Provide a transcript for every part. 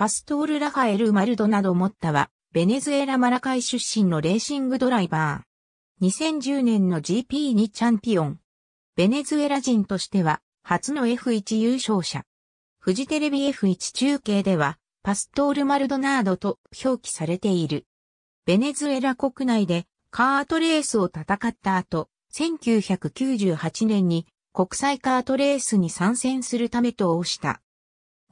パストール・ラファエル・マルドナド・モッタは、ベネズエラ・マラカイ出身のレーシングドライバー。2010年の GP2 チャンピオン。ベネズエラ人としては、初の F1 優勝者。フジテレビ F1 中継では、パストール・マルドナードと表記されている。ベネズエラ国内でカートレースを戦った後、1998年に国際カートレースに参戦するためと応した。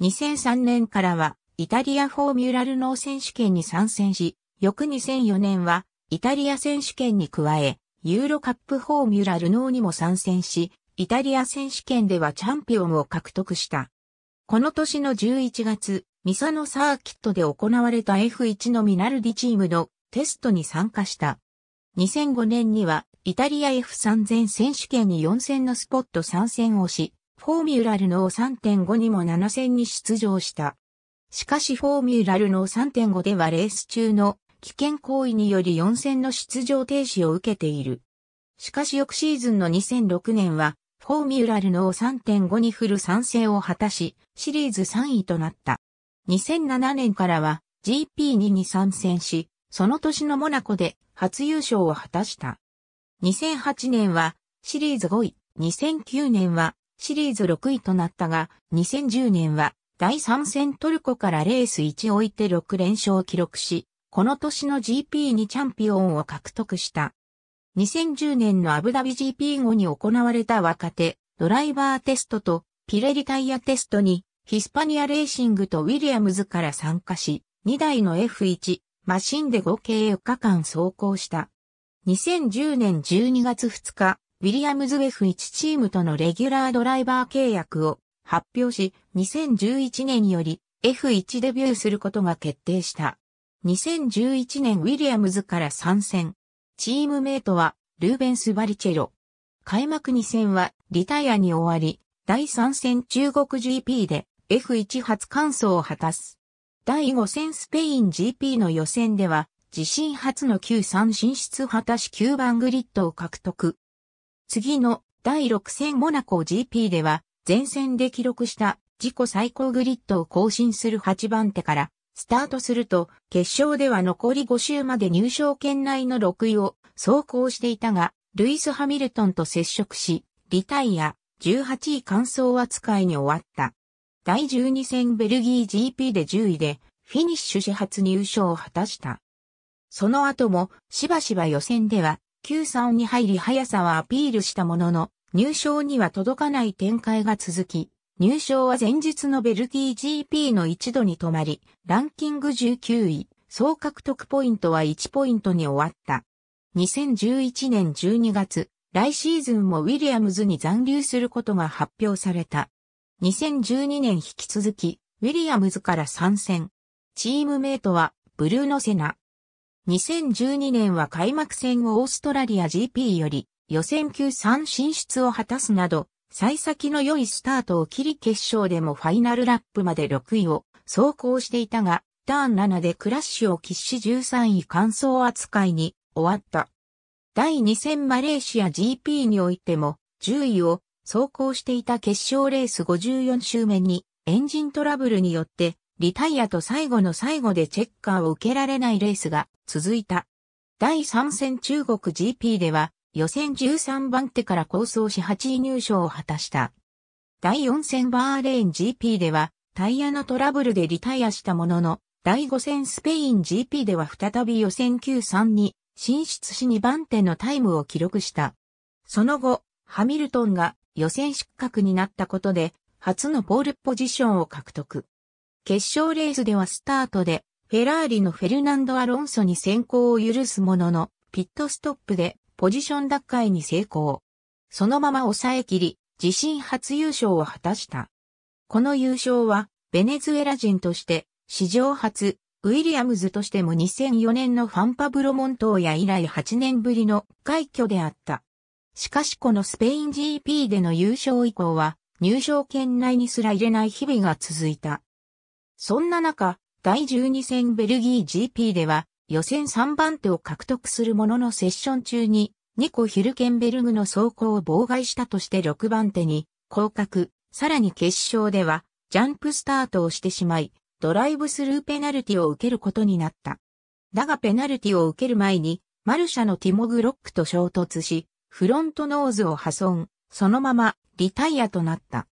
2003年からはイタリアフォーミュラルノー選手権に参戦し、翌2004年は、イタリア選手権に加え、ユーロカップフォーミュラルノーにも参戦し、イタリア選手権ではチャンピオンを獲得した。この年の11月、ミサノサーキットで行われた F1 のミナルディチームのテストに参加した。2005年にはイタリア F3000 選手権に4戦のスポット参戦をし、フォーミュラルノー3.5にも7戦に出場した。しかしフォーミュラルの3.5ではレース中の危険行為により4戦の出場停止を受けている。しかし翌シーズンの2006年は、フォーミュラルの3.5にフル参戦を果たし、シリーズ3位となった。2007年からは GP2 に参戦し、その年のモナコで初優勝を果たした。2008年はシリーズ5位、2009年はシリーズ6位となったが、2010年は第3戦トルコからレース1置いて6連勝を記録し、この年の GP にチャンピオンを獲得した。2010年のアブダビ GP 後に行われた若手、ドライバーテストとピレリタイヤテストにヒスパニアレーシングとウィリアムズから参加し、2台の F1 マシンで合計4日間走行した。2010年12月2日、ウィリアムズ F1 チームとのレギュラードライバー契約を発表し、2011年より F1 デビューすることが決定した。2011年ウィリアムズから参戦。チームメイトはルーベンス・バリチェロ。開幕2戦はリタイアに終わり、第3戦中国 GP で F1 初完走を果たす。第5戦スペイン GP の予選では、自身初の Q3 進出果たし9番グリッドを獲得。次の第6戦モナコ GP では、前線で記録した自己最高グリッドを更新する8番手からスタートすると、決勝では残り5周まで入賞圏内の6位を走行していたが、ルイス・ハミルトンと接触し、リタイア、18位完走扱いに終わった。第12戦ベルギー GP で10位で、フィニッシュ始発入賞を果たした。その後も、しばしば予選では、Q3 に入り速さはアピールしたものの、入賞には届かない展開が続き、入賞は前日のベルギー GP の一度に止まり、ランキング19位、総獲得ポイントは1ポイントに終わった。2011年12月、来シーズンもウィリアムズに残留することが発表された。2012年引き続き、ウィリアムズから参戦。チームメイトは、ブルーノ・セナ。2012年は開幕戦をオーストラリア GP より、予選級3進出を果たすなど、幸先の良いスタートを切り決勝でもファイナルラップまで6位を走行していたが、ターン7でクラッシュを喫し13位完走扱いに終わった。第2戦マレーシア GP においても10位を走行していた決勝レース54周目にエンジントラブルによってリタイアと最後の最後でチェッカーを受けられないレースが続いた。第3戦中国 GP では予選13番手から構想し8位入賞を果たした。第4戦バーレーン GP ではタイヤのトラブルでリタイアしたものの、第5戦スペイン GP では再び予選93に進出し2番手のタイムを記録した。その後、ハミルトンが予選失格になったことで、初のポールポジションを獲得。決勝レースではスタートで、フェラーリのフェルナンド・アロンソに先行を許すものの、ピットストップでポジション奪回に成功。そのまま抑え切り、自身初優勝を果たした。この優勝は、ベネズエラ人として、史上初、ウィリアムズとしても2004年のファンパブロモントーヤ以来8年ぶりの快挙であった。しかしこのスペイン GP での優勝以降は、入賞圏内にすら入れない日々が続いた。そんな中、第12戦ベルギー GP では、予選3番手を獲得するもののセッション中に、ニコ・ヒルケンベルグの走行を妨害したとして6番手に降格、さらに決勝では、ジャンプスタートをしてしまい、ドライブスルーペナルティを受けることになった。だがペナルティを受ける前に、マルシャのティモグロックと衝突し、フロントノーズを破損、そのままリタイアとなった。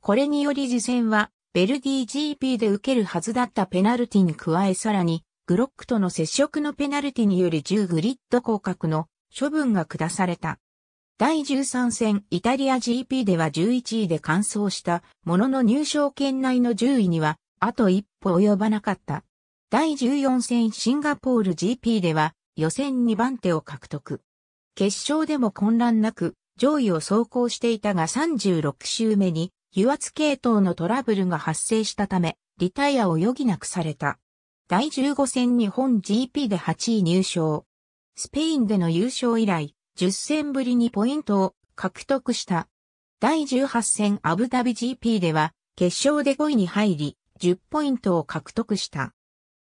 これにより次戦は、ベルディ GP で受けるはずだったペナルティに加えさらに、グロックとの接触のペナルティにより10グリッド降格の処分が下された。第13戦イタリア GP では11位で完走したものの入賞圏内の10位にはあと一歩及ばなかった。第14戦シンガポール GP では予選2番手を獲得。決勝でも混乱なく上位を走行していたが36周目に油圧系統のトラブルが発生したためリタイアを余儀なくされた。第15戦日本 GP で8位入賞。スペインでの優勝以来、10戦ぶりにポイントを獲得した。第18戦アブダビ GP では、決勝で5位に入り、10ポイントを獲得した。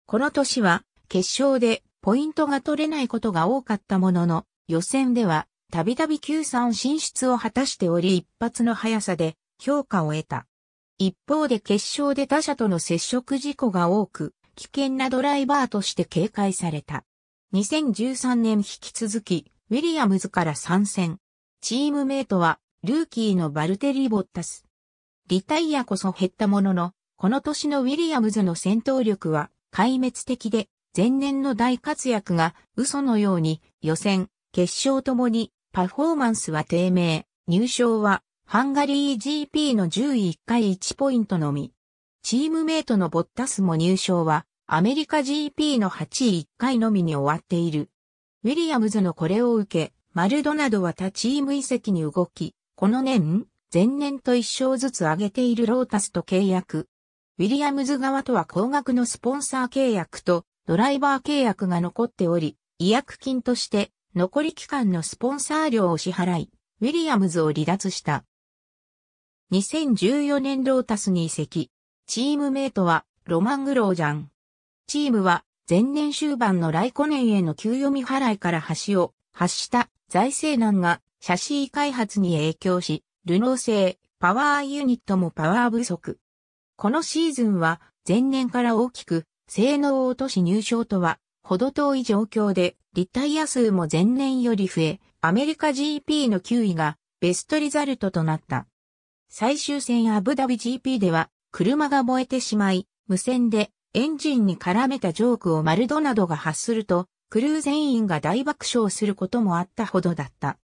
この年は、決勝でポイントが取れないことが多かったものの、予選では、たびたび Q3 進出を果たしており一発の速さで評価を得た。一方で決勝で他者との接触事故が多く、危険なドライバーとして警戒された。2013年引き続き、ウィリアムズから参戦。チームメイトは、ルーキーのバルテリ・ボッタス。リタイアこそ減ったものの、この年のウィリアムズの戦闘力は壊滅的で、前年の大活躍が嘘のように予選、決勝ともにパフォーマンスは低迷、入賞はハンガリー GP の10位1回1ポイントのみ。チームメイトのボッタスも入賞はアメリカ GP の8位1回のみに終わっている。ウィリアムズのこれを受け、マルドナドは他チーム移籍に動き、この年、前年と1勝ずつ上げているロータスと契約。ウィリアムズ側とは高額のスポンサー契約とドライバー契約が残っており、違約金として残り期間のスポンサー料を支払い、ウィリアムズを離脱した。2014年ロータスに移籍。チームメイトはロマン・グロージャン。チームは前年終盤の来湖年への給与未払いから橋を発した財政難がシャシー開発に影響し、ルノー製パワーユニットもパワー不足。このシーズンは前年から大きく性能を落とし入賞とはほど遠い状況でリタイア数も前年より増え、アメリカ GP の9位がベストリザルトとなった。最終戦アブダビ GP では車が燃えてしまい、無線でエンジンに絡めたジョークをマルドなどが発すると、クルー全員が大爆笑することもあったほどだった。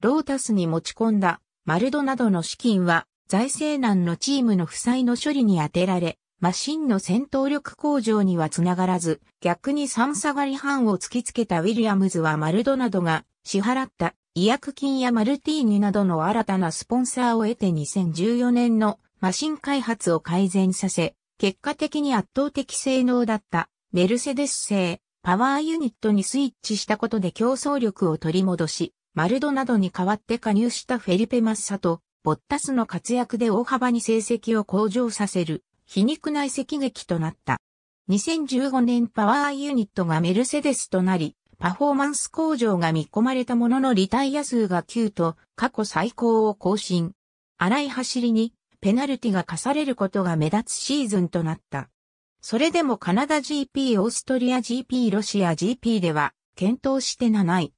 ロータスに持ち込んだマルドなどの資金は財政難のチームの負債の処理に充てられ、マシンの戦闘力向上にはつながらず、逆に三下がり半を突きつけたウィリアムズはマルドなどが支払った医薬金やマルティーニなどの新たなスポンサーを得て2014年のマシン開発を改善させ、結果的に圧倒的性能だったメルセデス製パワーユニットにスイッチしたことで競争力を取り戻し、マルドなどに代わって加入したフェリペ・マッサと、ボッタスの活躍で大幅に成績を向上させる、皮肉な積劇となった。2015年パワーユニットがメルセデスとなり、パフォーマンス向上が見込まれたもののリタイア数が9と過去最高を更新。荒い走りにペナルティが課されることが目立つシーズンとなった。それでもカナダ GP、オーストリア GP、ロシア GP では検討して7位。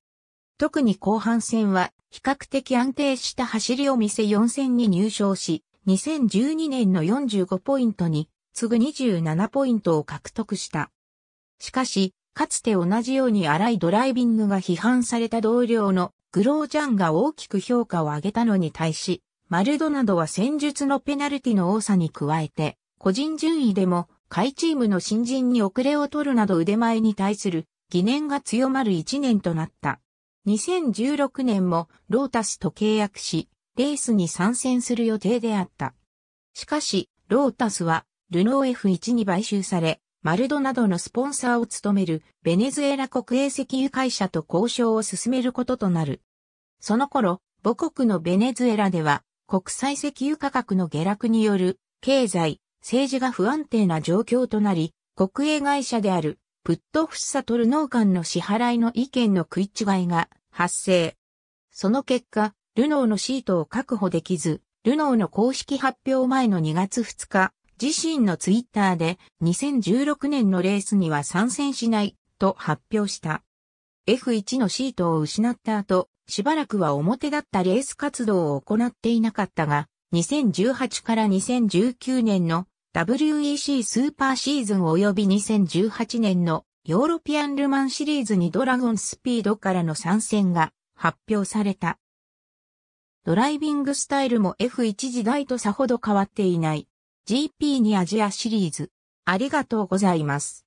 特に後半戦は比較的安定した走りを見せ4戦に入賞し、2012年の45ポイントに次ぐ27ポイントを獲得した。しかし、かつて同じように荒いドライビングが批判された同僚のグロージャンが大きく評価を上げたのに対し、マルドナドは戦術のペナルティの多さに加えて、個人順位でも、下位チームの新人に遅れを取るなど腕前に対する疑念が強まる一年となった。2016年もロータスと契約し、レースに参戦する予定であった。しかし、ロータスは、ルノー F1 に買収され、マルドなどのスポンサーを務めるベネズエラ国営石油会社と交渉を進めることとなる。その頃、母国のベネズエラでは国際石油価格の下落による経済、政治が不安定な状況となり、国営会社であるプットフッサトルノー間の支払いの意見の食い違いが発生。その結果、ルノーのシートを確保できず、ルノーの公式発表前の2月2日、自身のツイッターで2016年のレースには参戦しないと発表した。F1 のシートを失った後、しばらくは表だったレース活動を行っていなかったが、2018から2019年の WEC スーパーシーズン及び2018年のヨーロピアンルマンシリーズにドラゴンスピードからの参戦が発表された。ドライビングスタイルも F1 時代とさほど変わっていない。GP にアジアシリーズ。ありがとうございます。